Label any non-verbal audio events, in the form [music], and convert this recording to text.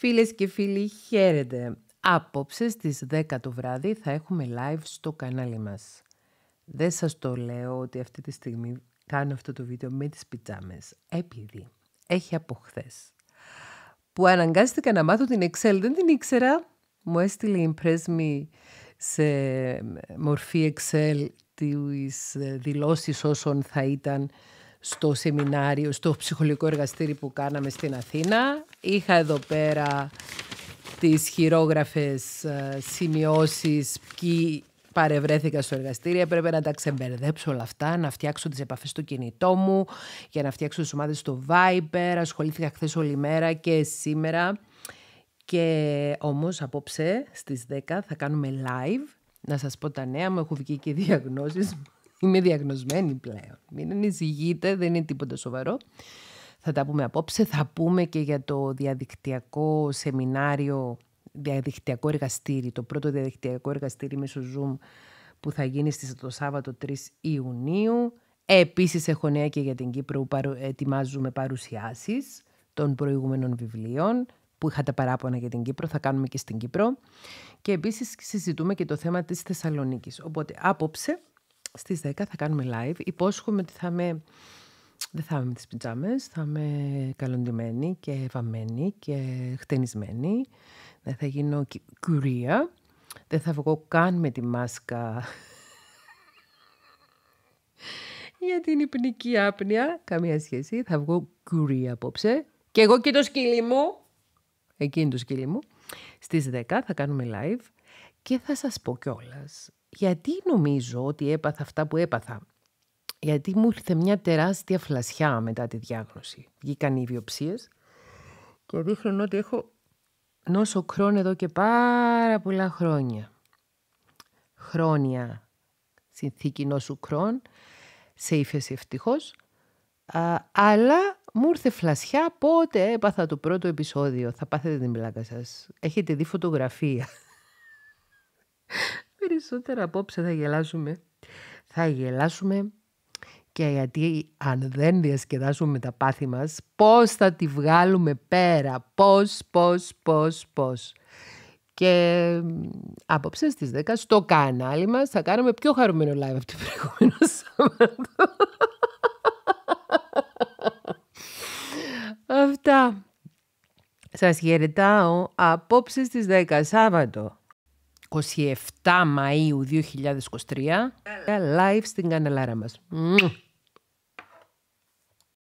Φίλες και φίλοι, χαίρετε. Απόψες στις 10 το βράδυ θα έχουμε live στο κανάλι μας. Δεν σας το λέω ότι αυτή τη στιγμή κάνω αυτό το βίντεο με τις πιτζάμες, επειδή έχει από χθες. Που αναγκάστηκα να μάθω την Excel, δεν την ήξερα. Μου έστειλε η Impress σε μορφή Excel τις δηλώσεις όσων θα ήταν στο σεμινάριο, στο ψυχολογικό εργαστήρι που κάναμε στην Αθήνα. Είχα εδώ πέρα τις χειρόγραφες ε, σημειώσεις ποιοι παρευρέθηκα στο εργαστήριο. Πρέπει να τα ξεμπερδέψω όλα αυτά, να φτιάξω τις επαφές στο κινητό μου, για να φτιάξω τις ομάδες στο Viber. Ασχολήθηκα χθες όλη μέρα και σήμερα. Και όμως απόψε στις 10 θα κάνουμε live. Να σας πω τα νέα μου, έχω βγει και διαγνώσεις μου. Είμαι διαγνωσμένη πλέον. Μην ανησυχείτε, δεν είναι τίποτα σοβαρό. Θα τα πούμε απόψε. Θα πούμε και για το διαδικτυακό σεμινάριο, διαδικτυακό εργαστήρι, το πρώτο διαδικτυακό εργαστήρι μέσω Zoom που θα γίνει στις το Σάββατο 3 Ιουνίου. Επίσης έχω νέα και για την Κύπρο που ετοιμάζουμε παρουσιάσεις των προηγούμενων βιβλίων που είχα τα παράπονα για την Κύπρο, θα κάνουμε και στην Κύπρο. Και επίσης συζητούμε και το θέμα της Θεσσαλονίκης. Οπότε άποψε στις 10 θα κάνουμε live. Υπόσχομαι ότι θα είμαι... Δεν θα είμαι με τις πιτζάμες, θα είμαι καλοντημένη και βαμμένη και χτενισμένη. Δεν θα γίνω κουρία. Δεν θα βγω καν με τη μάσκα [laughs] για την υπνική άπνοια. Καμία σχέση. Θα βγω κουρία απόψε. Και εγώ και το σκύλι μου. Εκείνη το σκύλι μου. Στις 10 θα κάνουμε live. Και θα σας πω κιόλας γιατί νομίζω ότι έπαθα αυτά που έπαθα. Γιατί μου ήρθε μια τεράστια φλασιά μετά τη διάγνωση. Βγήκαν οι βιοψίες και δείχνουν ότι έχω νόσο κρόν εδώ και πάρα πολλά χρόνια. Χρόνια συνθήκη νόσου κρόν, σε ύφεση ευτυχώς, αλλά μου ήρθε φλασιά πότε έπαθα το πρώτο επεισόδιο. Θα πάθετε την πλάκα σας. Έχετε δει φωτογραφία. Περισσότερα απόψε θα γελάσουμε. Θα γελάσουμε και γιατί αν δεν διασκεδάσουμε τα πάθη μας, πώς θα τη βγάλουμε πέρα, πώς, πώς, πώς, πώς. Και απόψε στις 10 στο κανάλι μας θα κάνουμε πιο χαρούμενο live από την προηγούμενο [laughs] Σάββατο. Αυτά. Σας χαιρετάω απόψε στις 10 Σάββατο. 27 Μαΐου 2023 live στην κανελάρα μας.